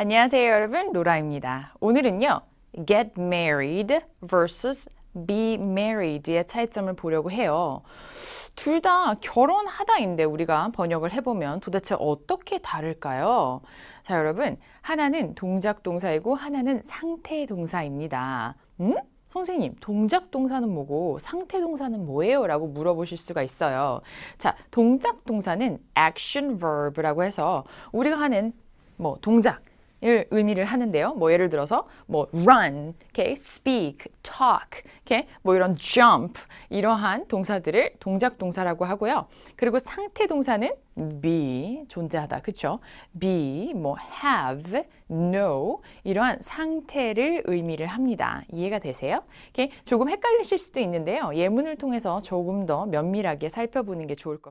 안녕하세요 여러분 로라입니다. 오늘은요 get married versus be married의 차이점을 보려고 해요. 둘 다 결혼하다인데 우리가 번역을 해보면 도대체 어떻게 다를까요? 자 여러분 하나는 동작 동사이고 하나는 상태 동사입니다. 음? 선생님, 동작 동사는 뭐고 상태 동사는 뭐예요? 라고 물어보실 수가 있어요. 자, 동작 동사는 action verb라고 해서 우리가 하는 뭐 동작, 을 의미를 하는데요. 뭐 예를 들어서 뭐 run, okay, speak, talk, okay, 뭐 이런 jump 이러한 동사들을 동작 동사라고 하고요. 그리고 상태 동사는 be 존재하다, 그렇죠? be, 뭐 have, know 이러한 상태를 의미를 합니다. 이해가 되세요? okay? 조금 헷갈리실 수도 있는데요. 예문을 통해서 조금 더 면밀하게 살펴보는 게 좋을 것.